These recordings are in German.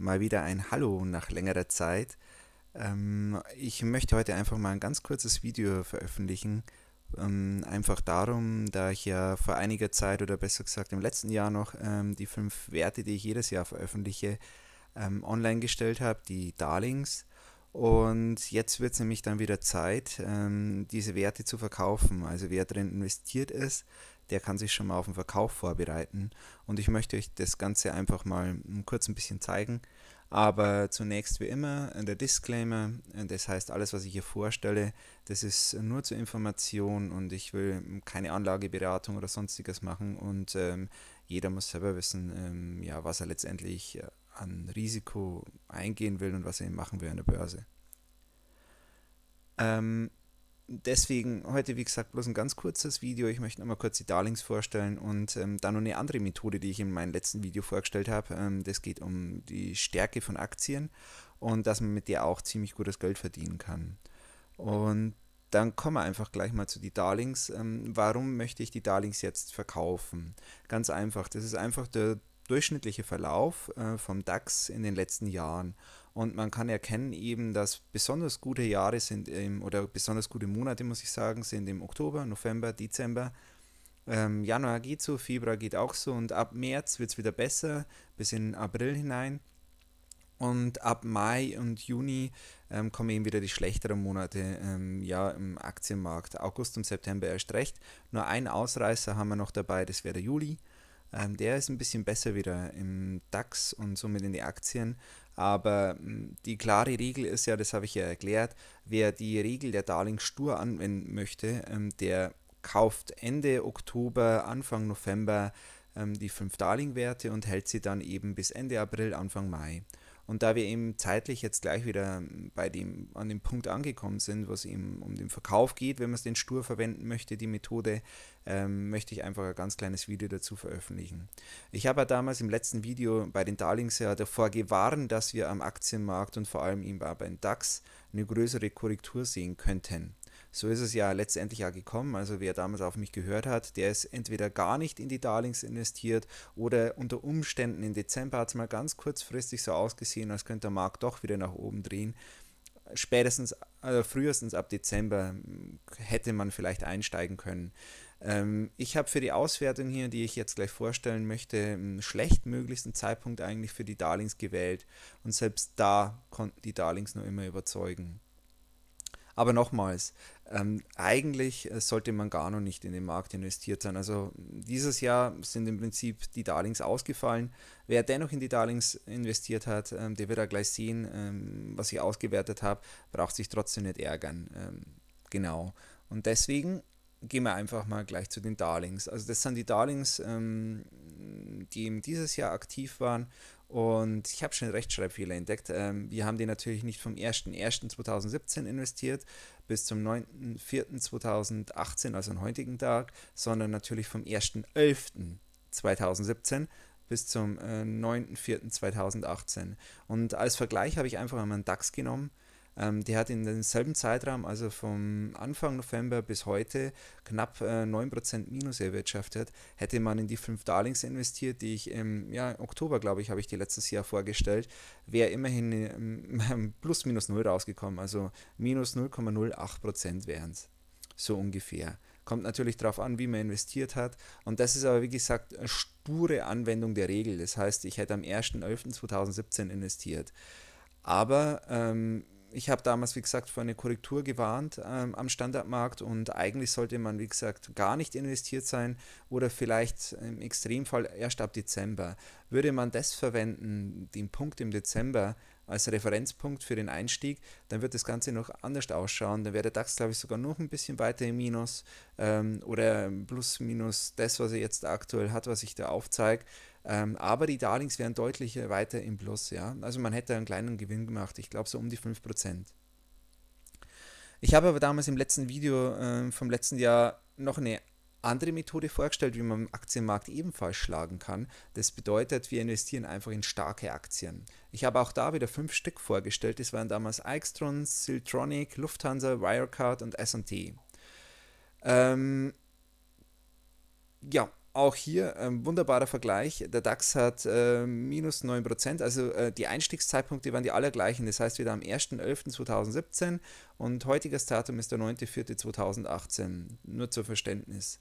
mal wieder ein Hallo nach längerer Zeit. Ähm, ich möchte heute einfach mal ein ganz kurzes Video veröffentlichen. Ähm, einfach darum, da ich ja vor einiger Zeit oder besser gesagt im letzten Jahr noch ähm, die fünf Werte, die ich jedes Jahr veröffentliche, ähm, online gestellt habe, die Darlings. Und jetzt wird es nämlich dann wieder Zeit, ähm, diese Werte zu verkaufen. Also wer drin investiert ist, der kann sich schon mal auf den Verkauf vorbereiten. Und ich möchte euch das Ganze einfach mal hm, kurz ein bisschen zeigen. Aber zunächst wie immer äh, der Disclaimer, äh, das heißt alles, was ich hier vorstelle, das ist nur zur Information und ich will hm, keine Anlageberatung oder sonstiges machen und ähm, jeder muss selber wissen, ähm, ja, was er letztendlich äh, an Risiko eingehen will und was er machen will an der Börse. Ähm, deswegen heute, wie gesagt, bloß ein ganz kurzes Video. Ich möchte nochmal kurz die Darlings vorstellen und ähm, dann noch eine andere Methode, die ich in meinem letzten Video vorgestellt habe. Ähm, das geht um die Stärke von Aktien und dass man mit der auch ziemlich gutes Geld verdienen kann. Und dann kommen wir einfach gleich mal zu die Darlings. Ähm, warum möchte ich die Darlings jetzt verkaufen? Ganz einfach, das ist einfach der durchschnittliche Verlauf äh, vom DAX in den letzten Jahren. Und man kann erkennen eben, dass besonders gute Jahre sind im, oder besonders gute Monate, muss ich sagen, sind im Oktober, November, Dezember. Ähm, Januar geht so, Februar geht auch so und ab März wird es wieder besser, bis in April hinein. Und ab Mai und Juni ähm, kommen eben wieder die schlechteren Monate ähm, ja, im Aktienmarkt. August und September erst recht. Nur einen Ausreißer haben wir noch dabei, das wäre der Juli. Ähm, der ist ein bisschen besser wieder im DAX und somit in die Aktien. Aber hm, die klare Regel ist ja, das habe ich ja erklärt, wer die Regel der Darling stur anwenden möchte, ähm, der kauft Ende Oktober, Anfang November ähm, die fünf Darling-Werte und hält sie dann eben bis Ende April, Anfang Mai. Und da wir eben zeitlich jetzt gleich wieder bei dem, an dem Punkt angekommen sind, was eben um den Verkauf geht, wenn man es den stur verwenden möchte, die Methode, ähm, möchte ich einfach ein ganz kleines Video dazu veröffentlichen. Ich habe ja damals im letzten Video bei den Darlings ja davor gewarnt, dass wir am Aktienmarkt und vor allem eben auch beim DAX eine größere Korrektur sehen könnten so ist es ja letztendlich ja gekommen. Also wer damals auf mich gehört hat, der ist entweder gar nicht in die Darlings investiert oder unter Umständen im Dezember hat es mal ganz kurzfristig so ausgesehen, als könnte der Markt doch wieder nach oben drehen. Spätestens, also frühestens ab Dezember hm, hätte man vielleicht einsteigen können. Ähm, ich habe für die Auswertung hier, die ich jetzt gleich vorstellen möchte, hm, einen schlechtmöglichsten Zeitpunkt eigentlich für die Darlings gewählt und selbst da konnten die Darlings nur immer überzeugen. Aber nochmals, ähm, eigentlich äh, sollte man gar noch nicht in den Markt investiert sein. Also dieses Jahr sind im Prinzip die Darlings ausgefallen. Wer dennoch in die Darlings investiert hat, ähm, der wird auch gleich sehen, ähm, was ich ausgewertet habe, braucht sich trotzdem nicht ärgern. Ähm, genau. Und deswegen gehen wir einfach mal gleich zu den Darlings. Also das sind die Darlings, ähm, die eben dieses Jahr aktiv waren und ich habe schon Rechtschreibfehler entdeckt. Ähm, wir haben den natürlich nicht vom 01.01.2017 investiert bis zum 9.04.2018, also am heutigen Tag, sondern natürlich vom 01.11.2017 bis zum äh, 9.04.2018. Und als Vergleich habe ich einfach mal einen DAX genommen ähm, die hat in demselben Zeitraum, also vom Anfang November bis heute, knapp äh, 9% Minus erwirtschaftet. Hätte man in die fünf Darlings investiert, die ich im ja, Oktober, glaube ich, habe ich die letztes Jahr vorgestellt, wäre immerhin ähm, plus minus 0 rausgekommen. Also minus 0,08% wären es. So ungefähr. Kommt natürlich darauf an, wie man investiert hat. Und das ist aber, wie gesagt, eine sture Anwendung der Regel. Das heißt, ich hätte am 1.11.2017 investiert. Aber ähm, ich habe damals, wie gesagt, vor eine Korrektur gewarnt ähm, am Standardmarkt und eigentlich sollte man, wie gesagt, gar nicht investiert sein oder vielleicht im Extremfall erst ab Dezember. Würde man das verwenden, den Punkt im Dezember, als Referenzpunkt für den Einstieg, dann wird das Ganze noch anders ausschauen. Dann wäre der DAX, glaube ich, sogar noch ein bisschen weiter im Minus ähm, oder plus minus das, was er jetzt aktuell hat, was ich da aufzeige. Ähm, aber die Darlings wären deutlich weiter im Plus. Ja? Also man hätte einen kleinen Gewinn gemacht, ich glaube so um die 5%. Ich habe aber damals im letzten Video äh, vom letzten Jahr noch eine andere Methode vorgestellt, wie man im Aktienmarkt ebenfalls schlagen kann. Das bedeutet, wir investieren einfach in starke Aktien. Ich habe auch da wieder fünf Stück vorgestellt. Das waren damals Aixtron, Siltronic, Lufthansa, Wirecard und S&T. Ähm, ja, auch hier ein ähm, wunderbarer Vergleich. Der DAX hat äh, minus 9%, also äh, die Einstiegszeitpunkte waren die allergleichen. Das heißt wieder am 1.11.2017 und heutiges Datum ist der 9.04.2018. Nur zur Verständnis.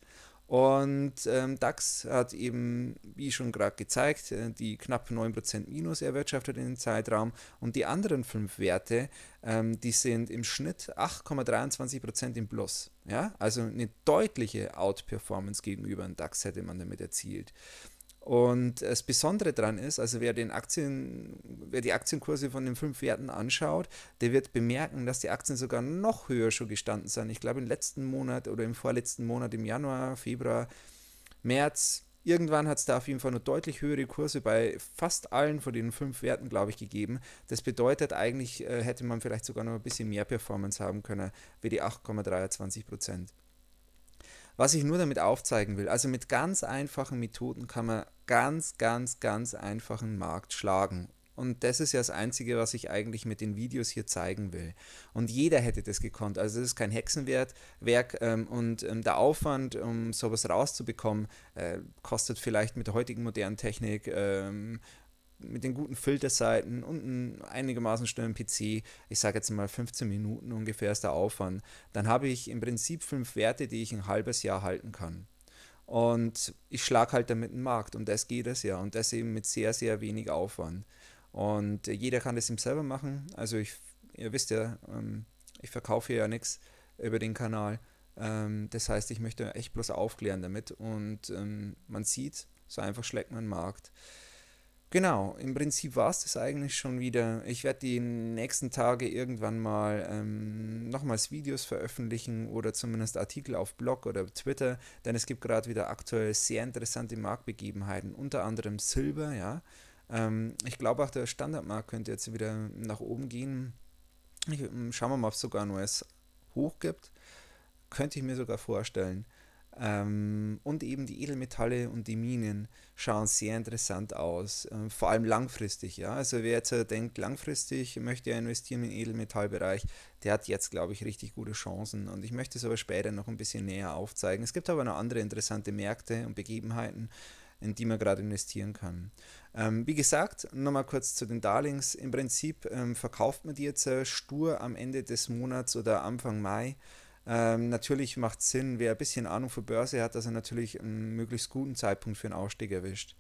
Und ähm, DAX hat eben, wie schon gerade gezeigt, äh, die knapp 9% Minus erwirtschaftet in dem Zeitraum. Und die anderen fünf Werte, ähm, die sind im Schnitt 8,23% im Plus. Ja? Also eine deutliche Outperformance gegenüber dem DAX hätte man damit erzielt. Und das Besondere daran ist, also wer, den Aktien, wer die Aktienkurse von den fünf Werten anschaut, der wird bemerken, dass die Aktien sogar noch höher schon gestanden sind. Ich glaube, im letzten Monat oder im vorletzten Monat, im Januar, Februar, März, irgendwann hat es da auf jeden Fall nur deutlich höhere Kurse bei fast allen von den fünf Werten, glaube ich, gegeben. Das bedeutet, eigentlich äh, hätte man vielleicht sogar noch ein bisschen mehr Performance haben können, wie die 8,23 Prozent. Was ich nur damit aufzeigen will, also mit ganz einfachen Methoden kann man ganz, ganz, ganz einfachen Markt schlagen. Und das ist ja das Einzige, was ich eigentlich mit den Videos hier zeigen will. Und jeder hätte das gekonnt. Also das ist kein Hexenwerk. Ähm, und ähm, der Aufwand, um sowas rauszubekommen, äh, kostet vielleicht mit der heutigen modernen Technik ähm, mit den guten Filterseiten und einem einigermaßen schnellen PC, ich sage jetzt mal 15 Minuten ungefähr ist der Aufwand, dann habe ich im Prinzip fünf Werte, die ich ein halbes Jahr halten kann. Und ich schlage halt damit einen Markt und das geht es ja und das eben mit sehr, sehr wenig Aufwand. Und jeder kann das ihm selber machen. Also ich, ihr wisst ja, ähm, ich verkaufe ja nichts über den Kanal. Ähm, das heißt, ich möchte echt bloß aufklären damit und ähm, man sieht, so einfach schlägt man den Markt. Genau, im Prinzip war es das eigentlich schon wieder. Ich werde die nächsten Tage irgendwann mal ähm, nochmals Videos veröffentlichen oder zumindest Artikel auf Blog oder Twitter, denn es gibt gerade wieder aktuell sehr interessante Marktbegebenheiten, unter anderem Silber, ja. Ähm, ich glaube auch der Standardmarkt könnte jetzt wieder nach oben gehen. Ich, ähm, schauen wir mal, ob es sogar ein neues Hoch gibt. Könnte ich mir sogar vorstellen. Ähm, und eben die Edelmetalle und die Minen schauen sehr interessant aus, ähm, vor allem langfristig. Ja? Also wer jetzt äh, denkt, langfristig möchte er investieren in den Edelmetallbereich, der hat jetzt, glaube ich, richtig gute Chancen. Und ich möchte es aber später noch ein bisschen näher aufzeigen. Es gibt aber noch andere interessante Märkte und Begebenheiten, in die man gerade investieren kann. Ähm, wie gesagt, nochmal kurz zu den Darlings. Im Prinzip ähm, verkauft man die jetzt äh, stur am Ende des Monats oder Anfang Mai. Ähm, natürlich macht es Sinn, wer ein bisschen Ahnung für Börse hat, dass er natürlich einen möglichst guten Zeitpunkt für einen Ausstieg erwischt.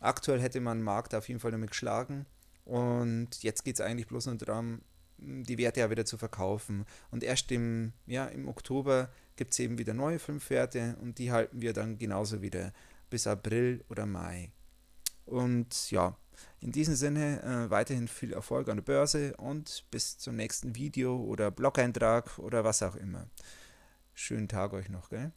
Aktuell hätte man den Markt auf jeden Fall damit geschlagen und jetzt geht es eigentlich bloß nur darum, die Werte ja wieder zu verkaufen. Und erst im, ja, im Oktober gibt es eben wieder neue fünf Werte und die halten wir dann genauso wieder bis April oder Mai. Und ja, in diesem Sinne äh, weiterhin viel Erfolg an der Börse und bis zum nächsten Video oder Blog-Eintrag oder was auch immer. Schönen Tag euch noch, gell?